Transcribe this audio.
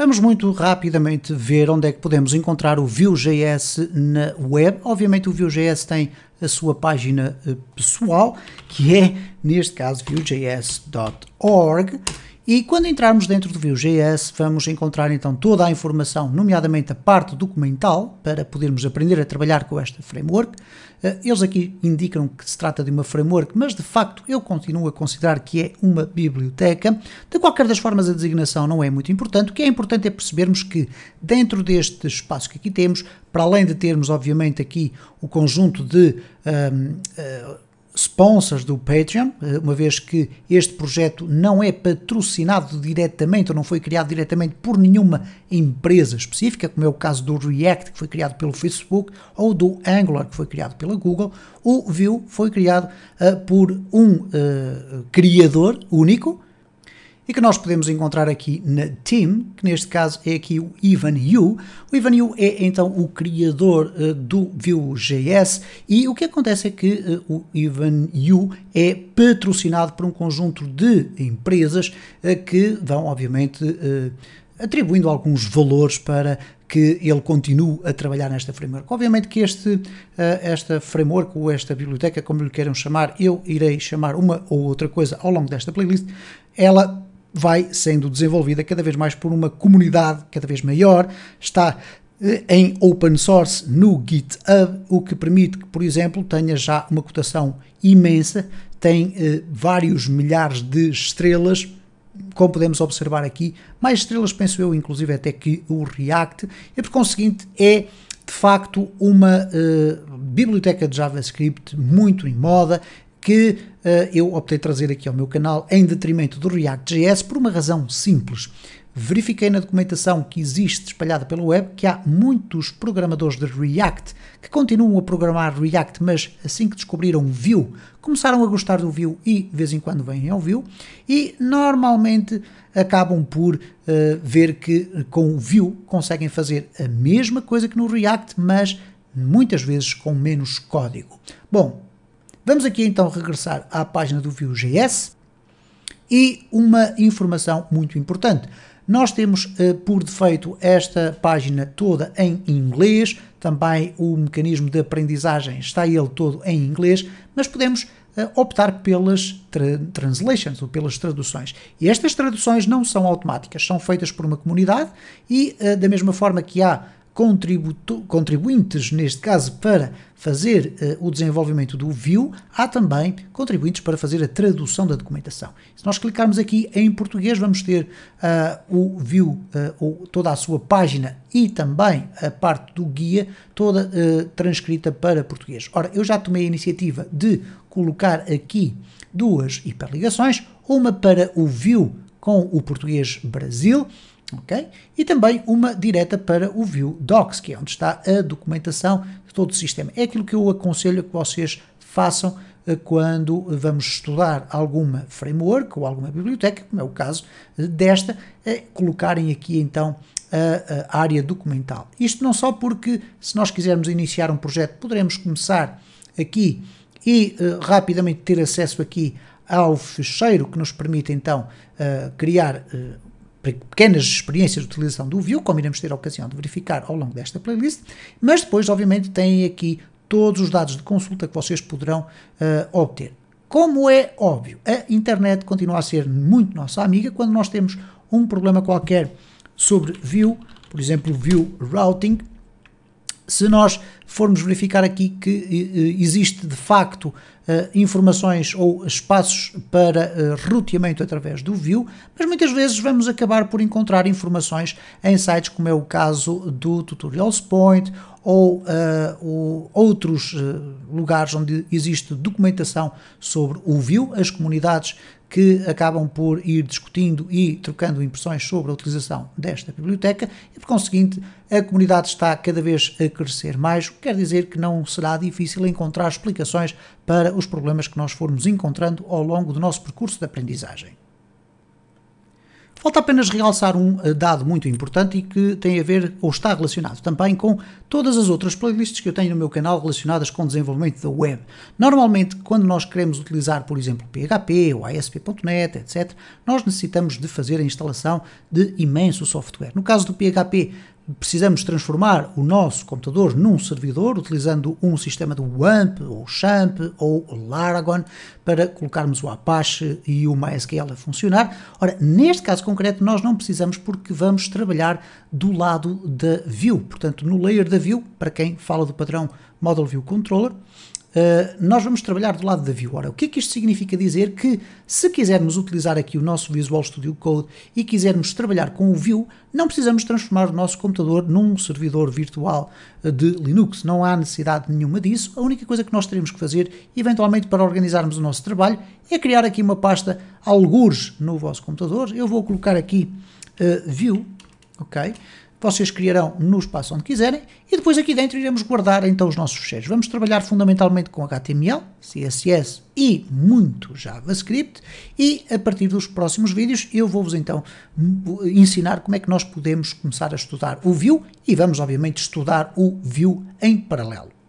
Vamos muito rapidamente ver onde é que podemos encontrar o Vue.js na web. Obviamente o Vue.js tem a sua página eh, pessoal, que é, neste caso, vuejs.org e quando entrarmos dentro do Vue.js, vamos encontrar então toda a informação, nomeadamente a parte documental, para podermos aprender a trabalhar com esta framework. Eh, eles aqui indicam que se trata de uma framework, mas de facto eu continuo a considerar que é uma biblioteca. De qualquer das formas, a designação não é muito importante. O que é importante é percebermos que dentro deste espaço que aqui temos, para além de termos, obviamente, aqui o conjunto de. Um, ehm, uh, eh, sponsors do Patreon, eh, uma vez que este projeto não é patrocinado diretamente ou não foi criado diretamente por nenhuma empresa específica, como é o caso do React, que foi criado pelo Facebook, ou do Angular, que foi criado pela Google. O Vue foi criado uh, por um uh, criador único e que nós podemos encontrar aqui na Team, que neste caso é aqui o Ivan Yu. O Ivan Yu é então o criador uh, do Vue.js e o que acontece é que uh, o Ivan Yu é patrocinado por um conjunto de empresas uh, que vão, obviamente, atribuindo alguns valores para que ele continue a trabalhar nesta framework. Obviamente que este, esta framework ou esta biblioteca, como lhe queiram chamar, eu irei chamar uma ou outra coisa ao longo desta playlist, ela vai sendo desenvolvida cada vez mais por uma comunidade cada vez maior, está eh, em open source no GitHub, o que permite que, por exemplo, tenha já uma cotação imensa, tem eh, vários milhares de estrelas, como podemos observar aqui, mais estrelas, penso eu, inclusive até que o React, e por conseguinte é de facto uma eh, biblioteca de JavaScript muito em moda, que uh, eu optei trazer aqui ao meu canal em detrimento do React.js por uma razão simples. Verifiquei na documentação que existe espalhada pela web que há muitos programadores de React que continuam a programar React, mas assim que descobriram Vue, começaram a gostar do Vue e de vez em quando vêm ao Vue e normalmente acabam por uh, ver que com o Vue conseguem fazer a mesma coisa que no React, mas muitas vezes com menos código. Bom, Vamos aqui então regressar à página do Vue.js e uma informação muito importante. Nós temos uh, por defeito esta página toda em inglês, também o mecanismo de aprendizagem está ele todo em inglês, mas podemos uh, optar pelas tra translations ou pelas traduções. E estas traduções não são automáticas, são feitas por uma comunidade e, uh, da mesma forma que há contribuintes, neste caso, para fazer uh, o desenvolvimento do view, há também contribuintes para fazer a tradução da documentação. Se nós clicarmos aqui em português, vamos ter uh, o view, uh, eh, ou toda a sua página e também a parte do guia, toda transcrita para português. Ora, eu já tomei a iniciativa de colocar aqui duas hiperligações, uma para o view com o português Brasil, ok? E também uma direta para o View Docs, que é onde está a documentação de todo o sistema. É aquilo que eu aconselho que vocês façam eh, quando vamos estudar alguma framework ou alguma biblioteca, como é o caso eh, desta, é colocarem aqui então a, área documental. Isto não só porque se nós quisermos iniciar um projeto, poderemos começar aqui e uh, rapidamente ter acesso aqui ao fecheiro que nos permite então uh, criar uh, pequenas experiências de utilização do Vue, como iremos ter a ocasião de verificar ao longo desta playlist, mas depois obviamente têm aqui todos os dados de consulta que vocês poderão uh, obter. Como é óbvio, a internet continua a ser muito nossa amiga quando nós temos um problema qualquer sobre Vue, por exemplo, Vue Routing, se nós formos verificar aqui que existe de facto eh, informações ou espaços para eh, roteamento através do view, mas muitas vezes vamos acabar por encontrar informações em sites como é o caso do Tutorials Point ou, uh, eh, ou outros uh, lugares onde existe documentação sobre o view, as comunidades que acabam por ir discutindo e trocando impressões sobre a utilização desta biblioteca e, por conseguinte, a comunidade está cada vez a crescer mais, o que quer dizer que não será difícil encontrar explicações para os problemas que nós formos encontrando ao longo do nosso percurso de aprendizagem. Falta apenas realçar um eh, dado muito importante e que tem a ver ou está relacionado também com todas as outras playlists que eu tenho no meu canal relacionadas com o desenvolvimento da web. Normalmente, quando nós queremos utilizar, por exemplo, PHP ou ASP.NET, etc., nós necessitamos de fazer a instalação de imenso software. No caso do PHP, precisamos transformar o nosso computador num servidor, utilizando um sistema do WAMP, ou XAMPP, ou Laragon, para colocarmos o Apache e o MySQL a funcionar. Ora, neste caso concreto, nós não precisamos porque vamos trabalhar do lado da view. Portanto, no layer da view, para quem fala do padrão Model View Controller, Uh, nós vamos trabalhar do lado da Ora, O que é que isto significa dizer? Que se quisermos utilizar aqui o nosso Visual Studio Code e quisermos trabalhar com o View, não precisamos transformar o nosso computador num servidor virtual eh, de Linux. Não há necessidade nenhuma disso. A única coisa que nós teremos que fazer, eventualmente para organizarmos o nosso trabalho, é criar aqui uma pasta algures no vosso computador. Eu vou colocar aqui uh, View, ok? vocês criarão no espaço onde quiserem e depois aqui dentro iremos guardar então os nossos fecheiros. Vamos trabalhar fundamentalmente com HTML, CSS e muito JavaScript e a partir dos próximos vídeos eu vou-vos então ensinar como é que nós podemos começar a estudar o Vue e vamos obviamente estudar o Vue em paralelo.